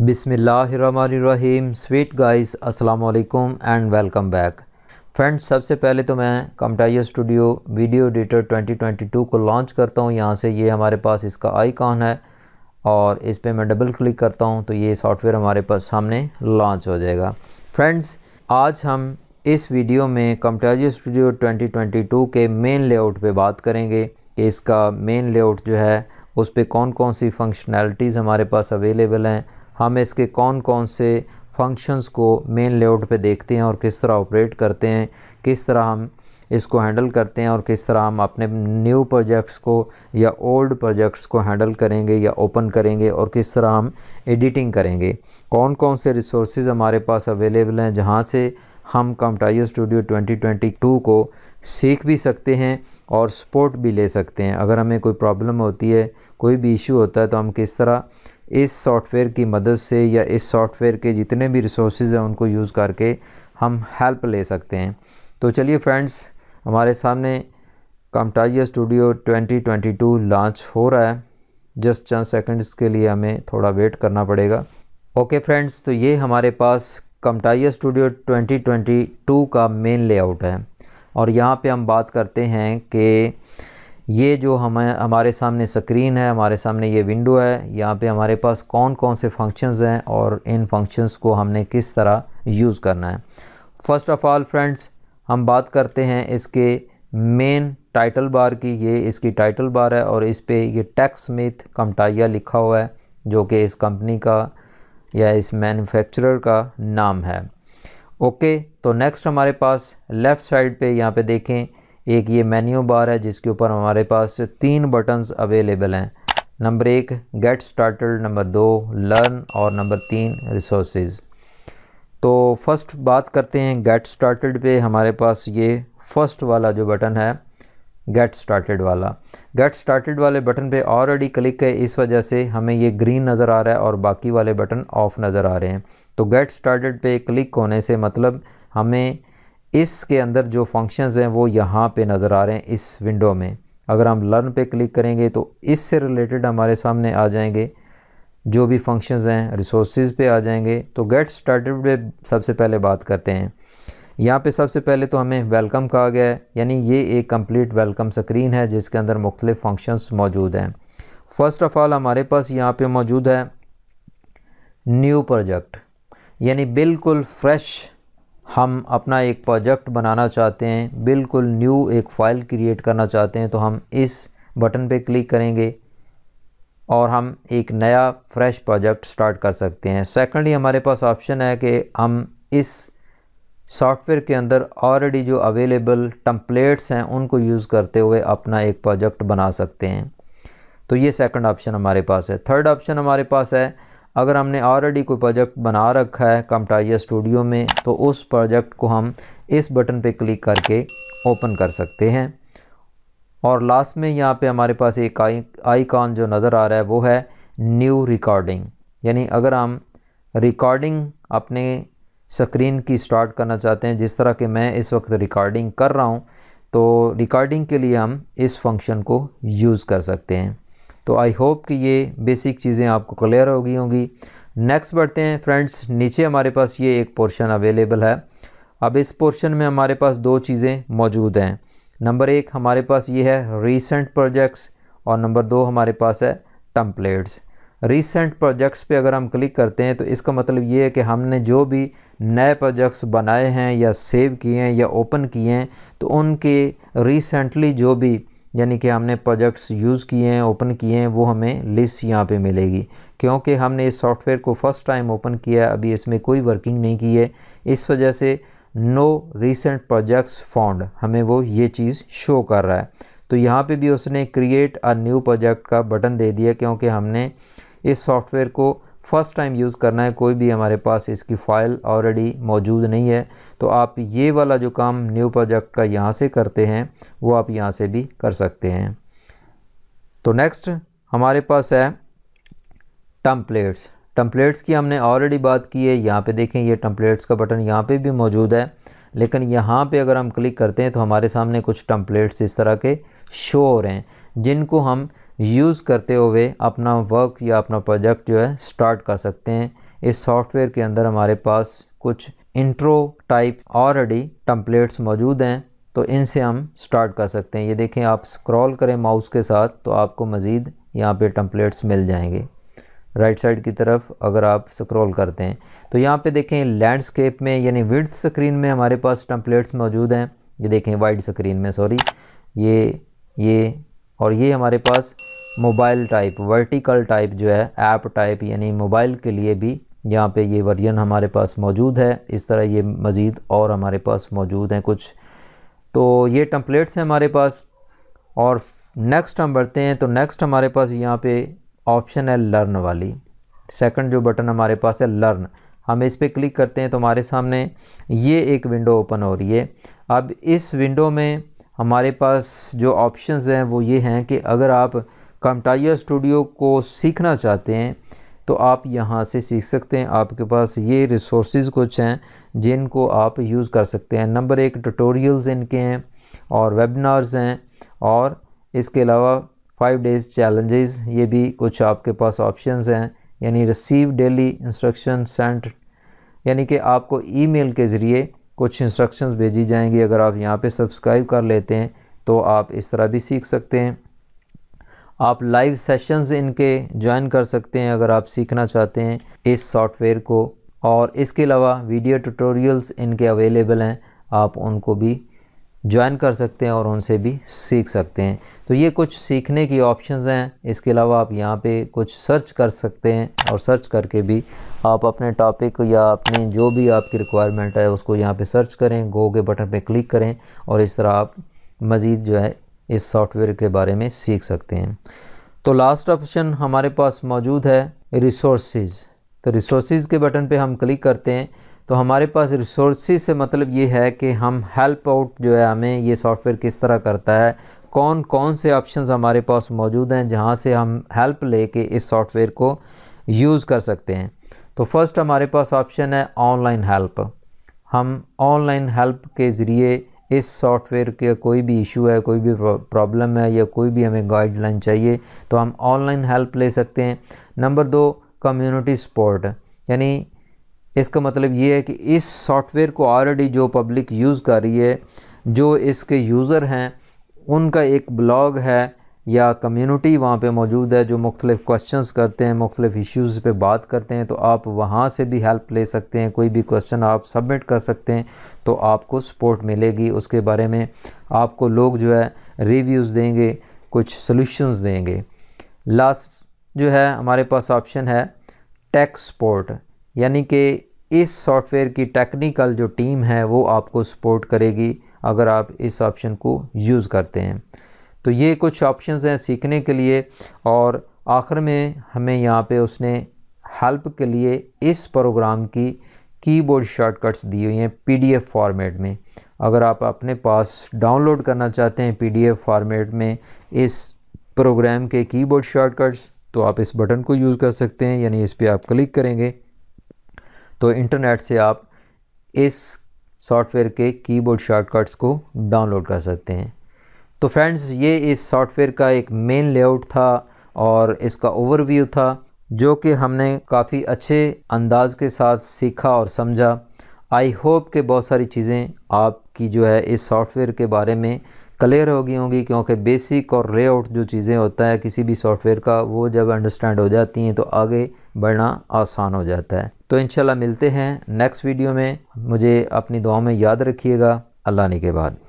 बिसमीम sweet guys अस्सलाम वालेकुम एंड वेलकम बैक फ्रेंड्स सबसे पहले तो मैं कमटाइया स्टूडियो वीडियो एडिटर 2022 को लॉन्च करता हूँ यहाँ से ये हमारे पास इसका आइकॉन है और इस पर मैं डबल क्लिक करता हूँ तो ये सॉफ्टवेयर हमारे पास सामने लॉन्च हो जाएगा फ्रेंड्स आज हम इस वीडियो में कमटाइया स्टूडियो ट्वेंटी के मेन लेआउट पर बात करेंगे कि इसका मेन लेआउट जो है उस पर कौन कौन सी फंक्शनैलिटीज़ हमारे पास अवेलेबल हैं हम इसके कौन कौन से फंक्शंस को मेन लेआउट पे देखते हैं और किस तरह ऑपरेट करते हैं किस तरह हम इसको हैंडल करते हैं और किस तरह हम अपने न्यू प्रोजेक्ट्स को या ओल्ड प्रोजेक्ट्स को हैंडल करेंगे या ओपन करेंगे और किस तरह हम एडिटिंग करेंगे कौन कौन से रिसोर्स हमारे पास अवेलेबल हैं जहाँ से हम कम्पटाइयो स्टूडियो 2022 को सीख भी सकते हैं और सपोर्ट भी ले सकते हैं अगर हमें कोई प्रॉब्लम होती है कोई भी इशू होता है तो हम किस तरह इस सॉफ्टवेयर की मदद से या इस सॉफ्टवेयर के जितने भी रिसोर्स हैं उनको यूज़ करके हम हेल्प ले सकते हैं तो चलिए फ्रेंड्स हमारे सामने कामटाजिया स्टूडियो 2022 लॉन्च हो रहा है जस्ट चंद सेकंड्स के लिए हमें थोड़ा वेट करना पड़ेगा ओके फ्रेंड्स तो ये हमारे पास कमटाइया स्टूडियो 2022 का मेन लेआउट है और यहाँ पे हम बात करते हैं कि ये जो हमें हमारे सामने स्क्रीन है हमारे सामने ये विंडो है यहाँ पे हमारे पास कौन कौन से फंक्शंस हैं और इन फंक्शंस को हमने किस तरह यूज़ करना है फ़र्स्ट ऑफ़ ऑल फ्रेंड्स हम बात करते हैं इसके मेन टाइटल बार की ये इसकी टाइटल बार है और इस पर ये टैक्स मिथ कमटाइया लिखा हुआ है जो कि इस कंपनी का या इस मैन्युफैक्चरर का नाम है ओके तो नेक्स्ट हमारे पास लेफ़्ट साइड पे यहाँ पे देखें एक ये मेन्यू बार है जिसके ऊपर हमारे पास तीन बटन्स अवेलेबल हैं नंबर एक गेट स्टार्टड नंबर दो लर्न और नंबर तीन रिसोर्स तो फर्स्ट बात करते हैं गेट स्टार्टड पे हमारे पास ये फर्स्ट वाला जो बटन है गेट स्टार्टड वाला गेट स्टार्टड वाले बटन पे ऑलरेडी क्लिक है इस वजह से हमें ये ग्रीन नज़र आ रहा है और बाकी वाले बटन ऑफ नज़र आ रहे हैं तो गेट स्टार्टड पे क्लिक होने से मतलब हमें इसके अंदर जो फंक्शंस हैं वो यहाँ पे नज़र आ रहे हैं इस विंडो में अगर हम लर्न पे क्लिक करेंगे तो इससे रिलेटेड हमारे सामने आ जाएंगे जो भी फंक्शंस हैं रिसोर्सेज पे आ जाएंगे तो गेट स्टार्टेड पे सबसे पहले बात करते हैं यहाँ पे सबसे पहले तो हमें वेलकम कहा गया है यानी ये एक कंप्लीट वेलकम स्क्रीन है जिसके अंदर मुख्तलिफ़ फंक्शंस मौजूद हैं फ़र्स्ट ऑफ़ ऑल हमारे पास यहाँ पर मौजूद है न्यू प्रोजेक्ट यानी बिल्कुल फ्रेश हम अपना एक प्रोजेक्ट बनाना चाहते हैं बिल्कुल न्यू एक फ़ाइल क्रिएट करना चाहते हैं तो हम इस बटन पे क्लिक करेंगे और हम एक नया फ्रेश प्रोजेक्ट स्टार्ट कर सकते हैं सेकेंडली हमारे पास ऑप्शन है कि हम इस सॉफ्टवेयर के अंदर ऑलरेडी जो अवेलेबल टम्पलेट्स हैं उनको यूज़ करते हुए अपना एक प्रोजेक्ट बना सकते हैं तो ये सेकंड ऑप्शन हमारे पास है थर्ड ऑप्शन हमारे पास है अगर हमने ऑलरेडी कोई प्रोजेक्ट बना रखा है कम्पटाइजर स्टूडियो में तो उस प्रोजेक्ट को हम इस बटन पे क्लिक करके ओपन कर सकते हैं और लास्ट में यहाँ पे हमारे पास एक आई आईकॉन जो नज़र आ रहा है वो है न्यू रिकॉर्डिंग यानी अगर हम रिकॉर्डिंग अपने स्क्रीन की स्टार्ट करना चाहते हैं जिस तरह के मैं इस वक्त रिकॉर्डिंग कर रहा हूँ तो रिकॉर्डिंग के लिए हम इस फंक्शन को यूज़ कर सकते हैं तो आई होप कि ये बेसिक चीज़ें आपको क्लियर हो गई होंगी नेक्स्ट बढ़ते हैं फ्रेंड्स नीचे हमारे पास ये एक पोर्शन अवेलेबल है अब इस पोर्शन में हमारे पास दो चीज़ें मौजूद हैं नंबर एक हमारे पास ये है रीसेंट प्रोजेक्ट्स और नंबर दो हमारे पास है टम्पलेट्स रीसेंट प्रोजेक्ट्स पे अगर हम क्लिक करते हैं तो इसका मतलब ये है कि हमने जो भी नए प्रोजेक्ट्स बनाए हैं या सेव किए हैं या ओपन किए हैं तो उनके रिसेंटली जो भी यानी कि हमने प्रोजेक्ट्स यूज़ किए हैं ओपन किए हैं वो हमें लिस्ट यहाँ पे मिलेगी क्योंकि हमने इस सॉफ्टवेयर को फ़र्स्ट टाइम ओपन किया अभी इसमें कोई वर्किंग नहीं की है इस वजह से नो रिसेंट प्रोजेक्ट्स फाउंड हमें वो ये चीज़ शो कर रहा है तो यहाँ पे भी उसने क्रिएट अ न्यू प्रोजेक्ट का बटन दे दिया क्योंकि हमने इस सॉफ्टवेयर को फ़र्स्ट टाइम यूज़ करना है कोई भी हमारे पास इसकी फ़ाइल ऑलरेडी मौजूद नहीं है तो आप ये वाला जो काम न्यू प्रोजेक्ट का यहाँ से करते हैं वो आप यहाँ से भी कर सकते हैं तो नेक्स्ट हमारे पास है टम्पलेट्स टम्पलेट्स की हमने ऑलरेडी बात की है यहाँ पे देखें ये टम्पलेट्स का बटन यहाँ पे भी मौजूद है लेकिन यहाँ पे अगर हम क्लिक करते हैं तो हमारे सामने कुछ टम्पलेट्स इस तरह के शो हो रहे हैं जिनको हम यूज़ करते हुए अपना वर्क या अपना प्रोजेक्ट जो है स्टार्ट कर सकते हैं इस सॉफ्टवेयर के अंदर हमारे पास कुछ इंट्रो टाइप ऑलरेडी टम्पलेट्स मौजूद हैं तो इनसे हम स्टार्ट कर सकते हैं ये देखें आप स्क्रॉल करें माउस के साथ तो आपको मज़ीद यहाँ पे टम्पलेट्स मिल जाएंगे राइट साइड की तरफ अगर आप स्क्रॉल करते हैं तो यहाँ पे देखें लैंडस्केप में यानी विड्थ स्क्रीन में हमारे पास टम्पलेट्स मौजूद हैं ये देखें वाइड स्क्रीन में सॉरी ये ये और ये हमारे पास मोबाइल टाइप वर्टिकल टाइप जो है ऐप टाइप यानी मोबाइल के लिए भी यहाँ पे ये वर्जन हमारे पास मौजूद है इस तरह ये मज़ीद और हमारे पास मौजूद हैं कुछ तो ये टम्पलेट्स हैं हमारे पास और नेक्स्ट हम बढ़ते हैं तो नेक्स्ट हमारे पास यहाँ पे ऑप्शन है लर्न वाली सेकंड जो बटन हमारे पास है लर्न हम इस पर क्लिक करते हैं तो हमारे सामने ये एक विंडो ओपन हो रही है अब इस विंडो में हमारे पास जो ऑप्शंस हैं वो ये हैं कि अगर आप कामटाइया स्टूडियो को सीखना चाहते हैं तो आप यहाँ से सीख सकते हैं आपके पास ये रिसोर्स कुछ हैं जिनको आप यूज़ कर सकते हैं नंबर एक ट्यूटोरियल्स इनके हैं और वेबिनार्स हैं और इसके अलावा फाइव डेज़ चैलेंजेस ये भी कुछ आपके पास ऑप्शंस हैं यानी रिसीव डेली इंस्ट्रक्शन सेंट यानी कि आपको ईमेल के ज़रिए कुछ इंस्ट्रक्शंस भेजी जाएंगी अगर आप यहाँ पे सब्सक्राइब कर लेते हैं तो आप इस तरह भी सीख सकते हैं आप लाइव सेशंस इनके ज्वाइन कर सकते हैं अगर आप सीखना चाहते हैं इस सॉफ्टवेयर को और इसके अलावा वीडियो ट्यूटोरियल्स इनके अवेलेबल हैं आप उनको भी ज्वाइन कर सकते हैं और उनसे भी सीख सकते हैं तो ये कुछ सीखने की ऑप्शंस हैं इसके अलावा आप यहाँ पे कुछ सर्च कर सकते हैं और सर्च करके भी आप अपने टॉपिक या अपनी जो भी आपकी रिक्वायरमेंट है उसको यहाँ पे सर्च करें गो के बटन पे क्लिक करें और इस तरह आप मज़ीद जो है इस सॉफ्टवेयर के बारे में सीख सकते हैं तो लास्ट ऑप्शन हमारे पास मौजूद है रिसोर्स तो रिसोर्स के बटन पर हम क्लिक करते हैं तो हमारे पास रिसोर्स से मतलब ये है कि हम हेल्प आउट जो है हमें ये सॉफ्टवेयर किस तरह करता है कौन कौन से ऑप्शंस हमारे पास मौजूद हैं जहाँ से हम हेल्प लेके इस सॉफ्टवेयर को यूज़ कर सकते हैं तो फर्स्ट हमारे पास ऑप्शन है ऑनलाइन हेल्प हम ऑनलाइन हेल्प के ज़रिए इस सॉफ्टवेयर के कोई भी इशू है कोई भी प्रॉब्लम है या कोई भी हमें गाइडलाइन चाहिए तो हम ऑनलाइन हेल्प ले सकते हैं नंबर दो कम्युनिटी सपोर्ट यानी इसका मतलब ये है कि इस सॉफ्टवेयर को ऑलरेडी जो पब्लिक यूज़ कर रही है जो इसके यूज़र हैं उनका एक ब्लॉग है या कम्युनिटी वहाँ पे मौजूद है जो मुख्तलिफ़ क्वेश्चंस करते हैं मुख्तलिफ़ इश्यूज़ पे बात करते हैं तो आप वहाँ से भी हेल्प ले सकते हैं कोई भी क्वेश्चन आप सबमिट कर सकते हैं तो आपको सपोर्ट मिलेगी उसके बारे में आपको लोग जो है रिव्यूज़ देंगे कुछ सॉल्यूशंस देंगे लास्ट जो है हमारे पास ऑप्शन है टैक्स सपोर्ट यानी कि इस सॉफ्टवेयर की टेक्निकल जो टीम है वो आपको सपोर्ट करेगी अगर आप इस ऑप्शन को यूज़ करते हैं तो ये कुछ ऑप्शंस हैं सीखने के लिए और आखिर में हमें यहाँ पे उसने हेल्प के लिए इस प्रोग्राम की कीबोर्ड शॉर्टकट्स दी हुई हैं पीडीएफ फॉर्मेट में अगर आप अपने पास डाउनलोड करना चाहते हैं पीडीएफ फॉर्मेट में इस प्रोग्राम के कीबोर्ड शॉर्टकट्स तो आप इस बटन को यूज़ कर सकते हैं यानी इस पर आप क्लिक करेंगे तो इंटरनेट से आप इस सॉफ्टवेयर के कीबोर्ड शॉर्टकट्स को डाउनलोड कर सकते हैं तो फ्रेंड्स ये इस सॉफ्टवेयर का एक मेन लेआउट था और इसका ओवरव्यू था जो कि हमने काफ़ी अच्छे अंदाज के साथ सीखा और समझा आई होप के बहुत सारी चीज़ें आपकी जो है इस सॉफ्टवेयर के बारे में क्लियर हो गई होंगी क्योंकि बेसिक और लेआउट जो चीज़ें होता है किसी भी सॉफ्टवेयर का वो जब अंडरस्टैंड हो जाती हैं तो आगे बढ़ना आसान हो जाता है तो इन मिलते हैं नेक्स्ट वीडियो में मुझे अपनी दुआ में याद रखिएगा अल्लाह ने के बाद